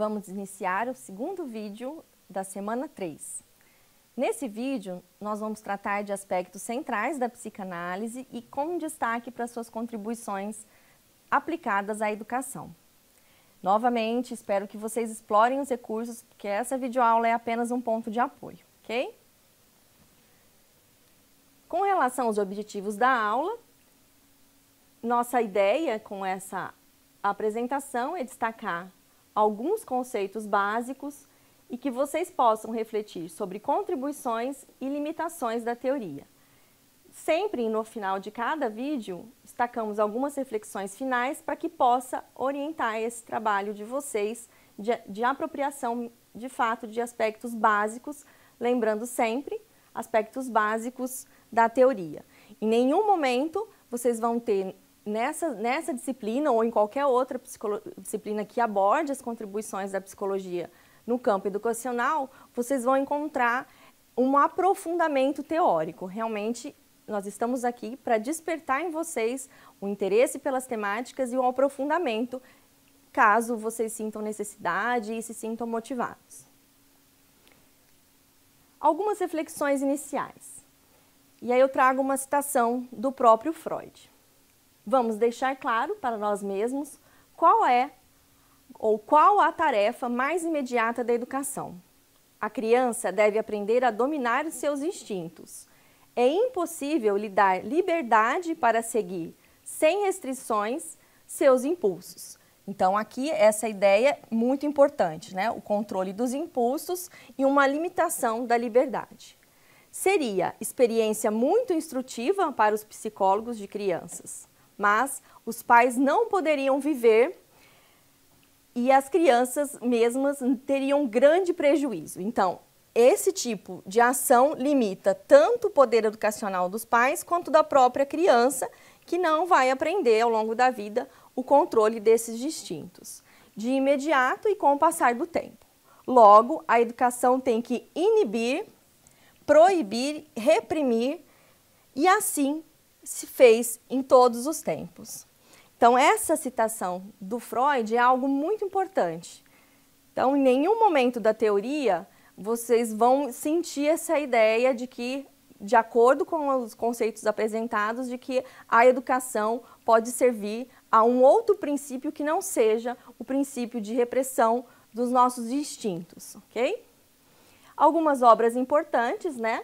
Vamos iniciar o segundo vídeo da semana 3. Nesse vídeo, nós vamos tratar de aspectos centrais da psicanálise e com destaque para suas contribuições aplicadas à educação. Novamente, espero que vocês explorem os recursos, porque essa videoaula é apenas um ponto de apoio, ok? Com relação aos objetivos da aula, nossa ideia com essa apresentação é destacar alguns conceitos básicos e que vocês possam refletir sobre contribuições e limitações da teoria. Sempre no final de cada vídeo, destacamos algumas reflexões finais para que possa orientar esse trabalho de vocês de, de apropriação de fato de aspectos básicos, lembrando sempre aspectos básicos da teoria. Em nenhum momento vocês vão ter nessa, nessa disciplina ou em qualquer outra disciplina que aborde as contribuições da psicologia no campo educacional, vocês vão encontrar um aprofundamento teórico. Realmente, nós estamos aqui para despertar em vocês o interesse pelas temáticas e o aprofundamento, caso vocês sintam necessidade e se sintam motivados. Algumas reflexões iniciais. E aí eu trago uma citação do próprio Freud. Vamos deixar claro para nós mesmos qual é ou qual a tarefa mais imediata da educação. A criança deve aprender a dominar os seus instintos. É impossível lhe dar liberdade para seguir, sem restrições, seus impulsos. Então, aqui, essa ideia muito importante, né? O controle dos impulsos e uma limitação da liberdade. Seria experiência muito instrutiva para os psicólogos de crianças mas os pais não poderiam viver e as crianças mesmas teriam grande prejuízo. Então, esse tipo de ação limita tanto o poder educacional dos pais quanto da própria criança, que não vai aprender ao longo da vida o controle desses instintos, de imediato e com o passar do tempo. Logo, a educação tem que inibir, proibir, reprimir e assim se fez em todos os tempos. Então, essa citação do Freud é algo muito importante. Então, em nenhum momento da teoria vocês vão sentir essa ideia de que, de acordo com os conceitos apresentados, de que a educação pode servir a um outro princípio que não seja o princípio de repressão dos nossos instintos, ok? Algumas obras importantes, né?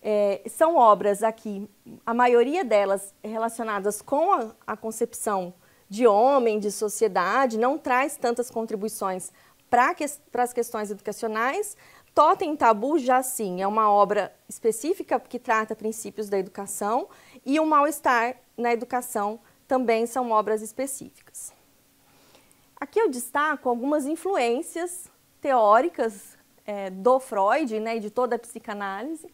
É, são obras aqui, a maioria delas relacionadas com a, a concepção de homem, de sociedade, não traz tantas contribuições para que, as questões educacionais. Totem Tabu já sim, é uma obra específica que trata princípios da educação e o mal-estar na educação também são obras específicas. Aqui eu destaco algumas influências teóricas é, do Freud né, e de toda a psicanálise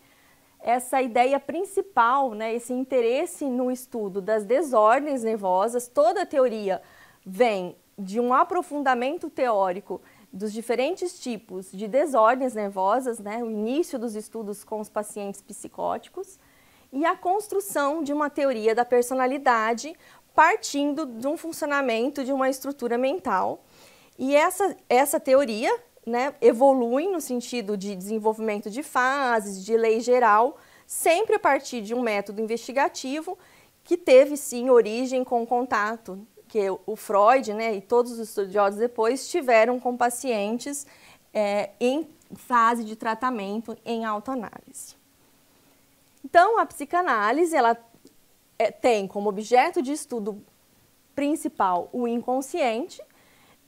essa ideia principal, né, esse interesse no estudo das desordens nervosas, toda a teoria vem de um aprofundamento teórico dos diferentes tipos de desordens nervosas, né, o início dos estudos com os pacientes psicóticos, e a construção de uma teoria da personalidade partindo de um funcionamento de uma estrutura mental. E essa, essa teoria, né, evoluem no sentido de desenvolvimento de fases, de lei geral, sempre a partir de um método investigativo que teve sim origem com contato, que o Freud né, e todos os estudiosos depois tiveram com pacientes é, em fase de tratamento em autoanálise. Então, a psicanálise ela é, tem como objeto de estudo principal o inconsciente,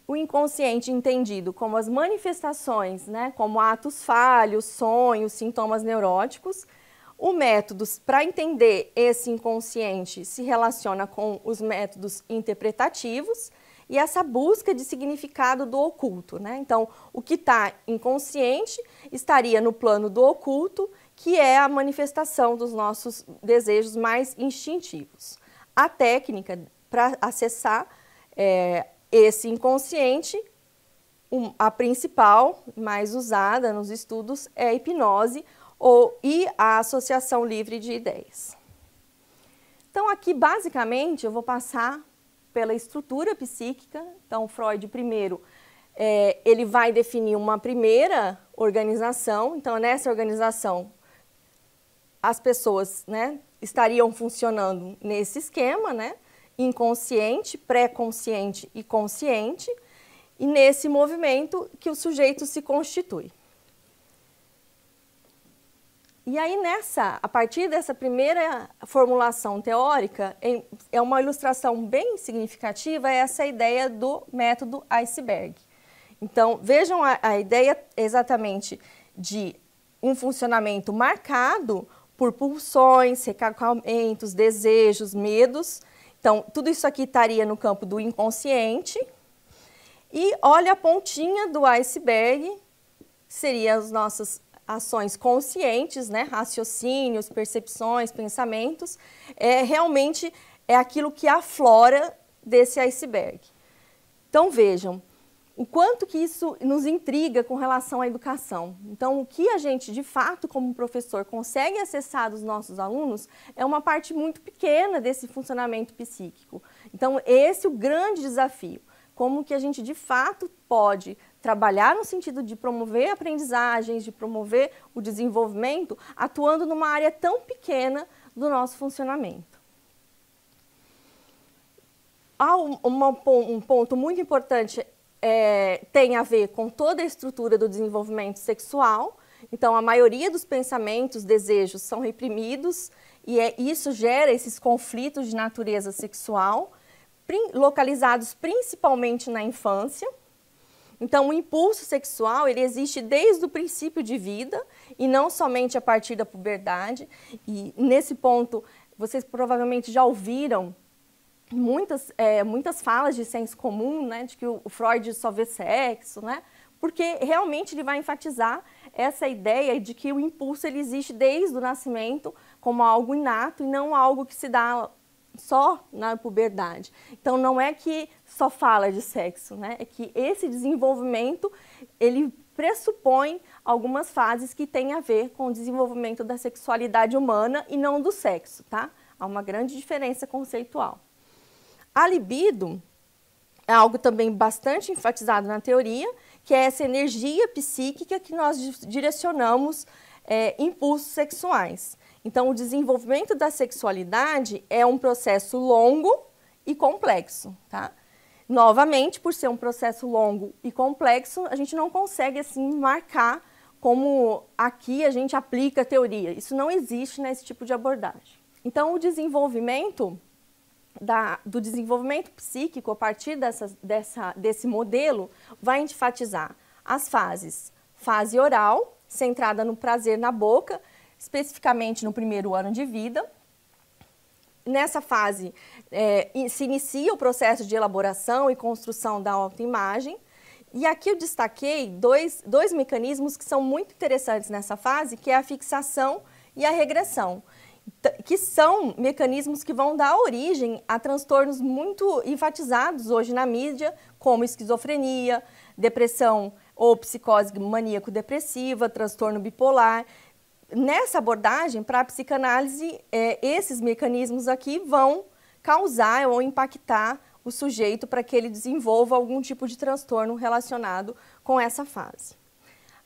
o inconsciente entendido como as manifestações, né, como atos falhos, sonhos, sintomas neuróticos. O método para entender esse inconsciente se relaciona com os métodos interpretativos e essa busca de significado do oculto, né? Então, o que está inconsciente estaria no plano do oculto, que é a manifestação dos nossos desejos mais instintivos. A técnica para acessar é, esse inconsciente, a principal, mais usada nos estudos, é a hipnose ou, e a associação livre de ideias. Então, aqui, basicamente, eu vou passar pela estrutura psíquica. Então, Freud, primeiro, é, ele vai definir uma primeira organização. Então, nessa organização, as pessoas né, estariam funcionando nesse esquema, né? inconsciente, pré-consciente e consciente, e nesse movimento que o sujeito se constitui. E aí nessa, a partir dessa primeira formulação teórica, é uma ilustração bem significativa é essa ideia do método iceberg. Então, vejam a, a ideia exatamente de um funcionamento marcado por pulsões, recalcamentos, desejos, medos, então, tudo isso aqui estaria no campo do inconsciente. E olha a pontinha do iceberg, seriam as nossas ações conscientes, né? raciocínios, percepções, pensamentos. É, realmente é aquilo que aflora desse iceberg. Então, vejam, o quanto que isso nos intriga com relação à educação. Então, o que a gente, de fato, como professor, consegue acessar dos nossos alunos é uma parte muito pequena desse funcionamento psíquico. Então, esse é o grande desafio. Como que a gente, de fato, pode trabalhar no sentido de promover aprendizagens, de promover o desenvolvimento, atuando numa área tão pequena do nosso funcionamento. Há um, um ponto muito importante é, tem a ver com toda a estrutura do desenvolvimento sexual. Então, a maioria dos pensamentos, desejos são reprimidos e é, isso gera esses conflitos de natureza sexual, prim, localizados principalmente na infância. Então, o impulso sexual ele existe desde o princípio de vida e não somente a partir da puberdade. E nesse ponto, vocês provavelmente já ouviram muitas, é, muitas falas de senso comum, né, de que o Freud só vê sexo, né, porque realmente ele vai enfatizar essa ideia de que o impulso ele existe desde o nascimento como algo inato e não algo que se dá só na puberdade. Então não é que só fala de sexo, né? É que esse desenvolvimento ele pressupõe algumas fases que têm a ver com o desenvolvimento da sexualidade humana e não do sexo, tá? Há uma grande diferença conceitual. A libido é algo também bastante enfatizado na teoria, que é essa energia psíquica que nós direcionamos é, impulsos sexuais. Então, o desenvolvimento da sexualidade é um processo longo e complexo, tá? Novamente, por ser um processo longo e complexo, a gente não consegue assim marcar como aqui a gente aplica a teoria. Isso não existe nesse tipo de abordagem. Então, o desenvolvimento da, do desenvolvimento psíquico, a partir dessa, dessa, desse modelo, vai enfatizar as fases. Fase oral, centrada no prazer na boca, especificamente no primeiro ano de vida. Nessa fase, é, se inicia o processo de elaboração e construção da autoimagem. E aqui eu destaquei dois, dois mecanismos que são muito interessantes nessa fase, que é a fixação e a regressão que são mecanismos que vão dar origem a transtornos muito enfatizados hoje na mídia, como esquizofrenia, depressão ou psicose maníaco-depressiva, transtorno bipolar. Nessa abordagem, para a psicanálise, é, esses mecanismos aqui vão causar ou impactar o sujeito para que ele desenvolva algum tipo de transtorno relacionado com essa fase.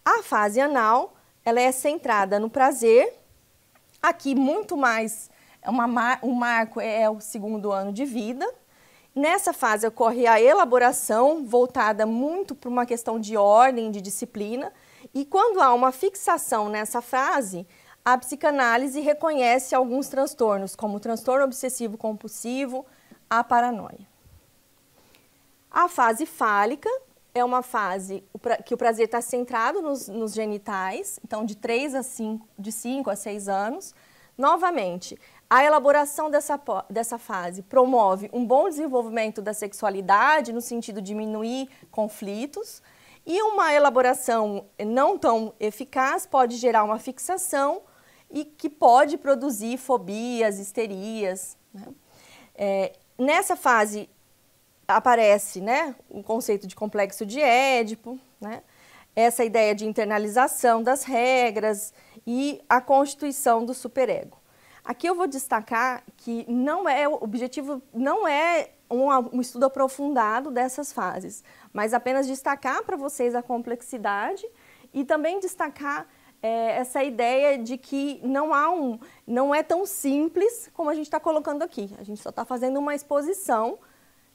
A fase anal, ela é centrada no prazer, Aqui, muito mais, é uma, um marco é, é o segundo ano de vida. Nessa fase ocorre a elaboração, voltada muito para uma questão de ordem, de disciplina. E quando há uma fixação nessa fase, a psicanálise reconhece alguns transtornos, como o transtorno obsessivo compulsivo, a paranoia. A fase fálica, é uma fase que o prazer está centrado nos, nos, genitais, então de 3 a 5, de 5 a 6 anos. Novamente, a elaboração dessa, dessa fase promove um bom desenvolvimento da sexualidade, no sentido de diminuir conflitos, e uma elaboração não tão eficaz pode gerar uma fixação e que pode produzir fobias, histerias. Né? É, nessa fase aparece né, o conceito de complexo de Édipo, né, essa ideia de internalização das regras e a constituição do superego. Aqui eu vou destacar que não é o objetivo não é um, um estudo aprofundado dessas fases, mas apenas destacar para vocês a complexidade e também destacar é, essa ideia de que não há um não é tão simples como a gente está colocando aqui. A gente só está fazendo uma exposição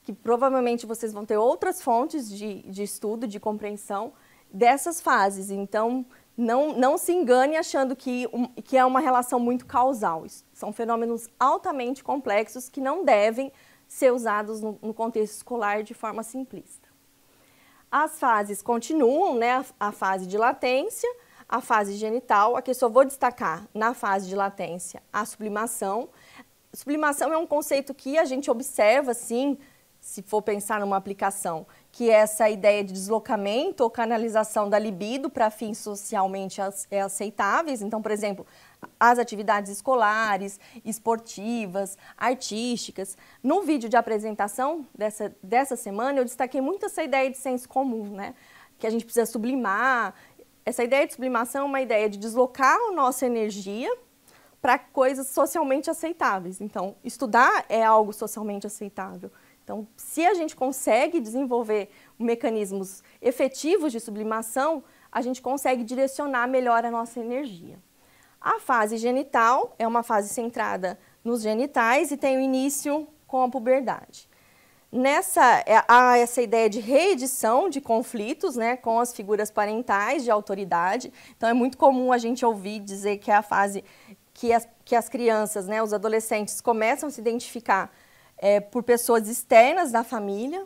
que provavelmente vocês vão ter outras fontes de, de estudo, de compreensão dessas fases. Então, não, não se engane achando que, um, que é uma relação muito causal. são fenômenos altamente complexos que não devem ser usados no, no contexto escolar de forma simplista. As fases continuam, né? a, a fase de latência, a fase genital. Aqui eu só vou destacar na fase de latência a sublimação. Sublimação é um conceito que a gente observa, sim, se for pensar numa aplicação, que é essa ideia de deslocamento ou canalização da libido para fins socialmente é, aceitáveis. Então, por exemplo, as atividades escolares, esportivas, artísticas. No vídeo de apresentação dessa, dessa semana, eu destaquei muito essa ideia de senso comum, né? que a gente precisa sublimar. Essa ideia de sublimação é uma ideia de deslocar a nossa energia para coisas socialmente aceitáveis. Então, estudar é algo socialmente aceitável. Então, se a gente consegue desenvolver mecanismos efetivos de sublimação, a gente consegue direcionar melhor a nossa energia. A fase genital é uma fase centrada nos genitais e tem o início com a puberdade. Nessa, é, há essa ideia de reedição de conflitos né, com as figuras parentais de autoridade. Então, é muito comum a gente ouvir dizer que é a fase que as, que as crianças, né, os adolescentes, começam a se identificar é, por pessoas externas da família.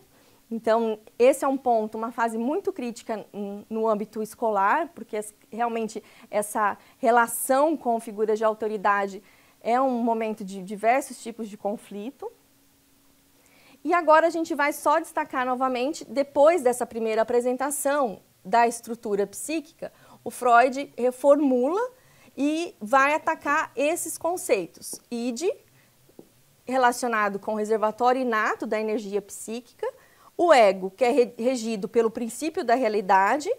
Então, esse é um ponto, uma fase muito crítica no âmbito escolar, porque realmente essa relação com figuras de autoridade é um momento de diversos tipos de conflito. E agora a gente vai só destacar novamente, depois dessa primeira apresentação da estrutura psíquica, o Freud reformula e vai atacar esses conceitos: id, relacionado com o reservatório inato da energia psíquica, o ego, que é regido pelo princípio da realidade.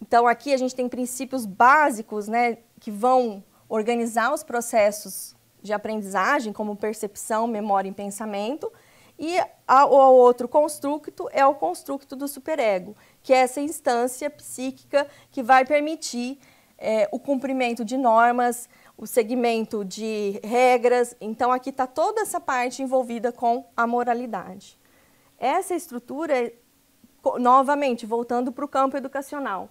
Então, aqui a gente tem princípios básicos né, que vão organizar os processos de aprendizagem, como percepção, memória e pensamento. E o outro construto é o construto do superego, que é essa instância psíquica que vai permitir é, o cumprimento de normas, o segmento de regras. Então, aqui está toda essa parte envolvida com a moralidade. Essa estrutura, novamente, voltando para o campo educacional,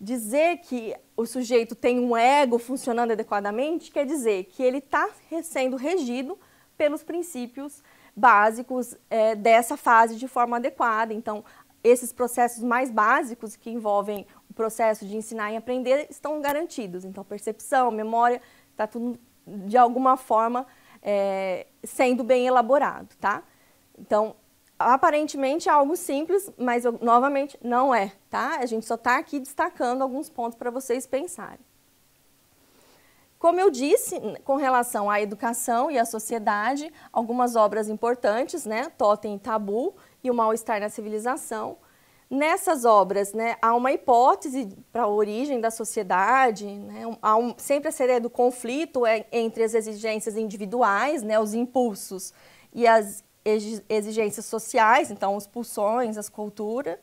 dizer que o sujeito tem um ego funcionando adequadamente quer dizer que ele está sendo regido pelos princípios básicos é, dessa fase de forma adequada. Então, esses processos mais básicos que envolvem o processo de ensinar e aprender estão garantidos. Então, percepção, memória, está tudo de alguma forma é, sendo bem elaborado, tá? Então, aparentemente é algo simples, mas eu, novamente não é, tá? A gente só está aqui destacando alguns pontos para vocês pensarem. Como eu disse, com relação à educação e à sociedade, algumas obras importantes, né? Totem e Tabu, e o mal-estar na civilização. Nessas obras, né, há uma hipótese para a origem da sociedade, né, há um, sempre essa ideia do conflito é entre as exigências individuais, né, os impulsos, e as exigências sociais, então as pulsões, as culturas,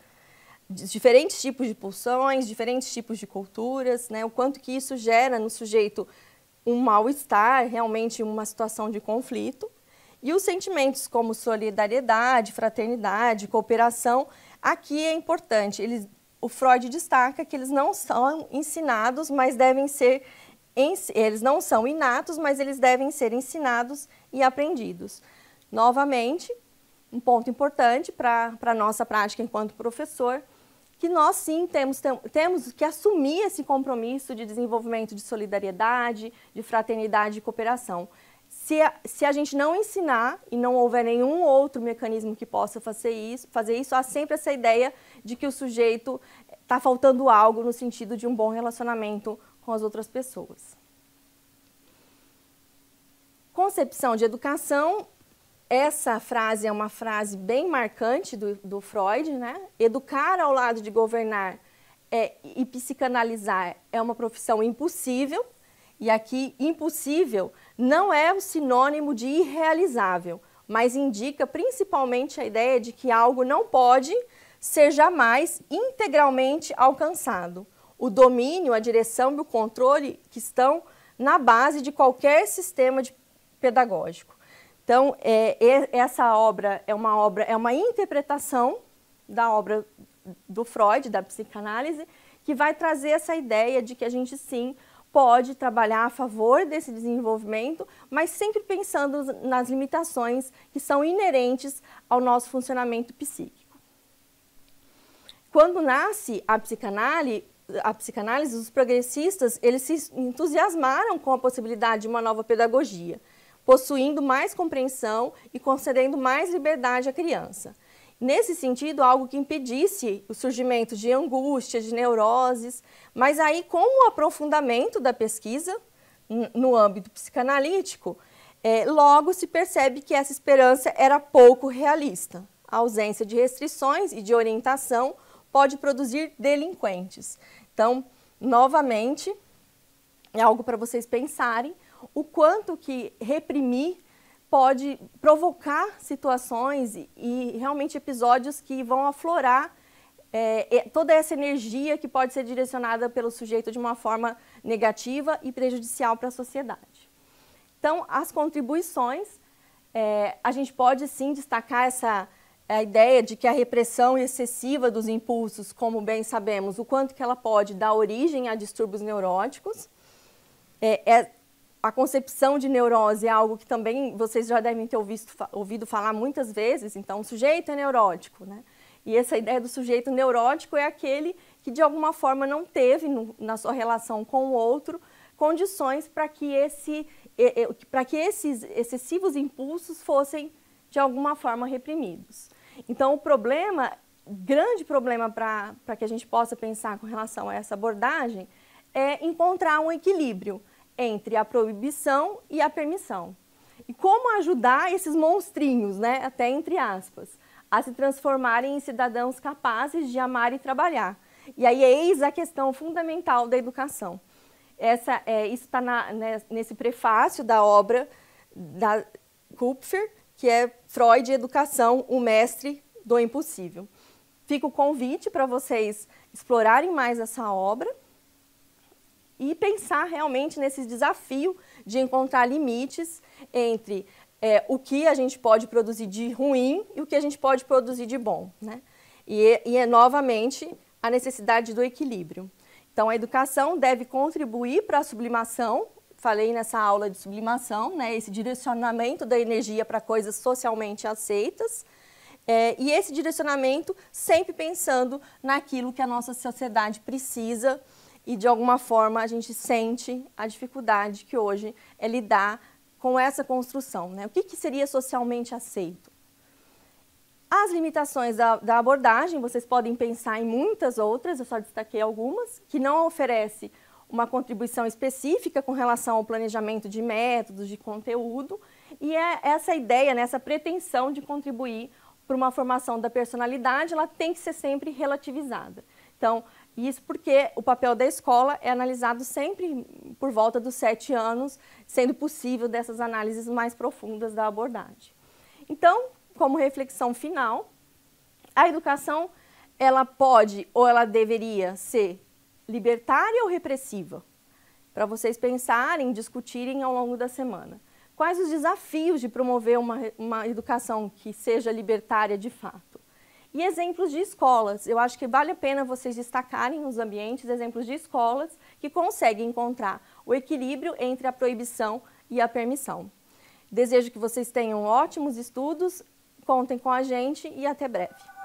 diferentes tipos de pulsões, diferentes tipos de culturas, né, o quanto que isso gera no sujeito um mal-estar, realmente uma situação de conflito. E os sentimentos como solidariedade, fraternidade, cooperação, aqui é importante. Eles, o Freud destaca que eles não são ensinados, mas devem ser eles não são inatos, mas eles devem ser ensinados e aprendidos. Novamente, um ponto importante para a nossa prática enquanto professor, que nós sim temos, tem, temos que assumir esse compromisso de desenvolvimento de solidariedade, de fraternidade e cooperação. Se a, se a gente não ensinar e não houver nenhum outro mecanismo que possa fazer isso, fazer isso há sempre essa ideia de que o sujeito está eh, faltando algo no sentido de um bom relacionamento com as outras pessoas. Concepção de educação essa frase é uma frase bem marcante do, do, Freud, né? Educar ao lado de governar é, e psicanalizar é uma profissão impossível. E aqui, impossível não é o sinônimo de irrealizável, mas indica principalmente a ideia de que algo não pode ser jamais integralmente alcançado. O domínio, a direção e o controle que estão na base de qualquer sistema de pedagógico. Então, é, é essa obra é uma obra, é uma interpretação da obra do Freud, da psicanálise, que vai trazer essa ideia de que a gente sim pode trabalhar a favor desse desenvolvimento, mas sempre pensando nas limitações que são inerentes ao nosso funcionamento psíquico. Quando nasce a psicanálise, a psicanálise, os progressistas eles se entusiasmaram com a possibilidade de uma nova pedagogia, possuindo mais compreensão e concedendo mais liberdade à criança. Nesse sentido, algo que impedisse o surgimento de angústia, de neuroses, mas aí com o aprofundamento da pesquisa no âmbito psicanalítico, é, logo se percebe que essa esperança era pouco realista. A ausência de restrições e de orientação pode produzir delinquentes. Então, novamente, é algo para vocês pensarem o quanto que reprimir pode provocar situações e, e realmente episódios que vão aflorar é, toda essa energia que pode ser direcionada pelo sujeito de uma forma negativa e prejudicial para a sociedade. Então, as contribuições, é, a gente pode sim destacar essa a ideia de que a repressão excessiva dos impulsos, como bem sabemos, o quanto que ela pode dar origem a distúrbios neuróticos. É, é a concepção de neurose é algo que também vocês já devem ter ouvido, ouvido falar muitas vezes, então o sujeito é neurótico, né? E essa ideia do sujeito neurótico é aquele que de alguma forma não teve no, na sua relação com o outro condições para que, esse, para que esses excessivos impulsos fossem de alguma forma reprimidos. Então o problema, grande problema para que a gente possa pensar com relação a essa abordagem é encontrar um equilíbrio entre a proibição e a permissão. E como ajudar esses monstrinhos, né, até entre aspas, a se transformarem em cidadãos capazes de amar e trabalhar. E aí eis a questão fundamental da educação. Essa, é, isso está né, nesse prefácio da obra da Kupfer, que é Freud e Educação, o mestre do impossível. Fica o convite para vocês explorarem mais essa obra e pensar realmente nesse desafio de encontrar limites entre é, o que a gente pode produzir de ruim e o que a gente pode produzir de bom. Né? E, e é novamente a necessidade do equilíbrio. Então, a educação deve contribuir para a sublimação, falei nessa aula de sublimação, né, esse direcionamento da energia para coisas socialmente aceitas, é, e esse direcionamento sempre pensando naquilo que a nossa sociedade precisa e de alguma forma a gente sente a dificuldade que hoje é lidar com essa construção. Né? O que, que seria socialmente aceito? As limitações da, da, abordagem, vocês podem pensar em muitas outras, eu só destaquei algumas, que não oferece uma contribuição específica com relação ao planejamento de métodos, de conteúdo, e é essa ideia, né, essa pretensão de contribuir para uma formação da personalidade, ela tem que ser sempre relativizada. Então, isso porque o papel da escola é analisado sempre por volta dos sete anos, sendo possível dessas análises mais profundas da abordagem. Então, como reflexão final, a educação ela pode ou ela deveria ser libertária ou repressiva? Para vocês pensarem, discutirem ao longo da semana. Quais os desafios de promover uma, uma educação que seja libertária de fato? E exemplos de escolas. Eu acho que vale a pena vocês destacarem os ambientes, exemplos de escolas que conseguem encontrar o equilíbrio entre a proibição e a permissão. Desejo que vocês tenham ótimos estudos, contem com a gente e até breve.